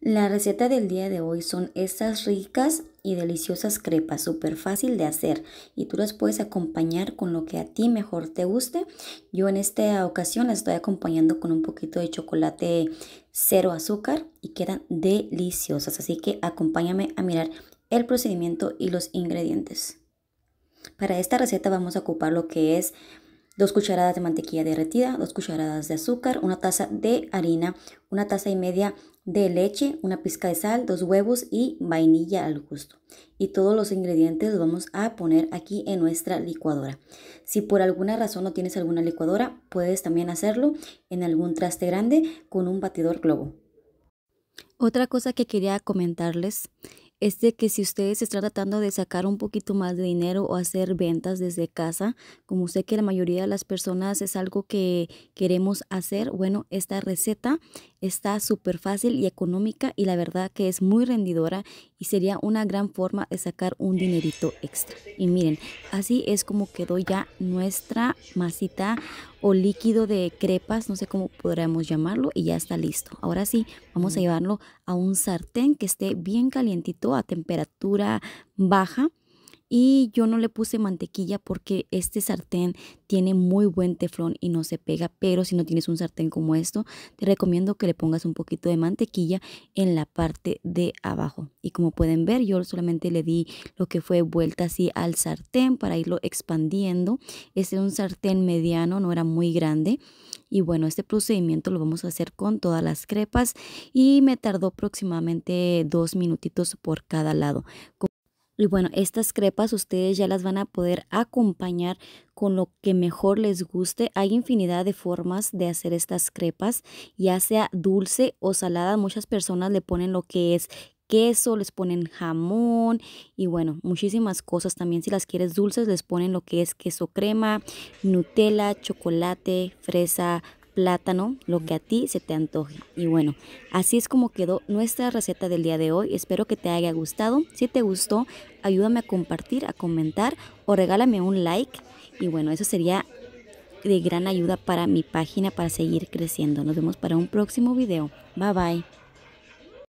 La receta del día de hoy son estas ricas y deliciosas crepas, súper fácil de hacer y tú las puedes acompañar con lo que a ti mejor te guste. Yo en esta ocasión las estoy acompañando con un poquito de chocolate cero azúcar y quedan deliciosas, así que acompáñame a mirar el procedimiento y los ingredientes. Para esta receta vamos a ocupar lo que es dos cucharadas de mantequilla derretida, dos cucharadas de azúcar, una taza de harina, una taza y media de leche, una pizca de sal, dos huevos y vainilla al gusto. Y todos los ingredientes los vamos a poner aquí en nuestra licuadora. Si por alguna razón no tienes alguna licuadora, puedes también hacerlo en algún traste grande con un batidor globo. Otra cosa que quería comentarles este que si ustedes están tratando de sacar un poquito más de dinero o hacer ventas desde casa, como sé que la mayoría de las personas es algo que queremos hacer, bueno, esta receta está súper fácil y económica y la verdad que es muy rendidora y sería una gran forma de sacar un dinerito extra. Y miren, así es como quedó ya nuestra masita o líquido de crepas, no sé cómo podríamos llamarlo y ya está listo. Ahora sí, vamos a llevarlo a un sartén que esté bien calientito a temperatura baja y yo no le puse mantequilla porque este sartén tiene muy buen teflón y no se pega, pero si no tienes un sartén como esto, te recomiendo que le pongas un poquito de mantequilla en la parte de abajo. Y como pueden ver, yo solamente le di lo que fue vuelta así al sartén para irlo expandiendo. Este es un sartén mediano, no era muy grande. Y bueno, este procedimiento lo vamos a hacer con todas las crepas y me tardó aproximadamente dos minutitos por cada lado. Y bueno, estas crepas ustedes ya las van a poder acompañar con lo que mejor les guste. Hay infinidad de formas de hacer estas crepas, ya sea dulce o salada. Muchas personas le ponen lo que es queso, les ponen jamón y bueno, muchísimas cosas. También si las quieres dulces, les ponen lo que es queso crema, Nutella, chocolate, fresa, plátano, lo que a ti se te antoje. Y bueno, así es como quedó nuestra receta del día de hoy. Espero que te haya gustado. Si te gustó, ayúdame a compartir, a comentar o regálame un like. Y bueno, eso sería de gran ayuda para mi página para seguir creciendo. Nos vemos para un próximo video. Bye bye.